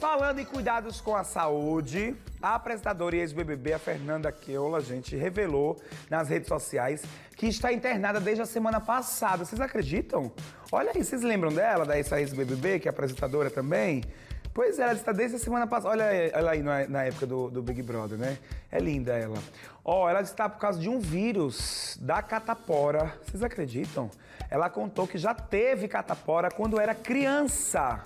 Falando em cuidados com a saúde, a apresentadora e ex-BBB, a Fernanda Keula, gente, revelou nas redes sociais que está internada desde a semana passada. Vocês acreditam? Olha aí, vocês lembram dela, da ex-BBB, que é apresentadora também? Pois é, ela está desde a semana passada. Olha, ela aí na, na época do, do, Big Brother, né? É linda ela. Ó, oh, ela está por causa de um vírus da catapora. Vocês acreditam? Ela contou que já teve catapora quando era criança.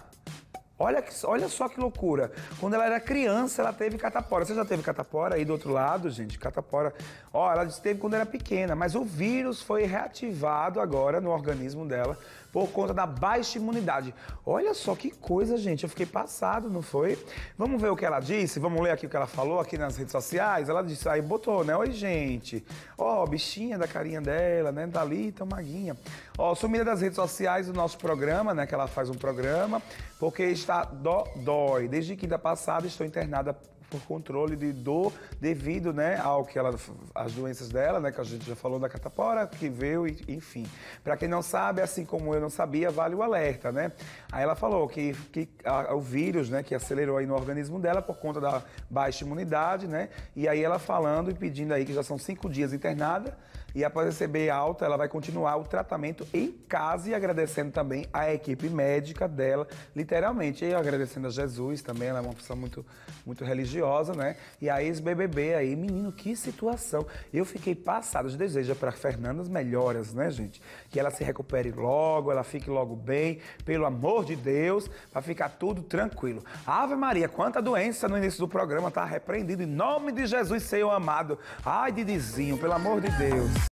Olha, que, olha só que loucura. Quando ela era criança, ela teve catapora. Você já teve catapora aí do outro lado, gente? Catapora. Ó, ela teve quando era pequena, mas o vírus foi reativado agora no organismo dela por conta da baixa imunidade. Olha só que coisa, gente. Eu fiquei passado, não foi? Vamos ver o que ela disse? Vamos ler aqui o que ela falou aqui nas redes sociais? Ela disse, aí botou, né? Oi, gente. Ó, bichinha da carinha dela, né? Dali, tão maguinha. Ó, sumida das redes sociais do nosso programa, né? Que ela faz um programa, porque está dodói. Desde quinta passada estou internada por controle de dor devido, né, ao que ela, as doenças dela, né, que a gente já falou da catapora, que veio, e, enfim. Para quem não sabe, assim como eu não sabia, vale o alerta, né? Aí ela falou que, que a, o vírus, né, que acelerou aí no organismo dela por conta da baixa imunidade, né? E aí ela falando e pedindo aí que já são cinco dias internada e após receber alta, ela vai continuar o tratamento em casa e agradecendo também a equipe médica dela, literalmente, e agradecendo a Jesus também, ela é uma pessoa muito, muito religiosa religiosa, né? E a ex-BBB aí, menino, que situação. Eu fiquei passado de desejo para Fernanda as melhoras, né, gente? Que ela se recupere logo, ela fique logo bem, pelo amor de Deus, para ficar tudo tranquilo. Ave Maria, quanta doença no início do programa, tá repreendido em nome de Jesus, Senhor amado. Ai, Didizinho, pelo amor de Deus.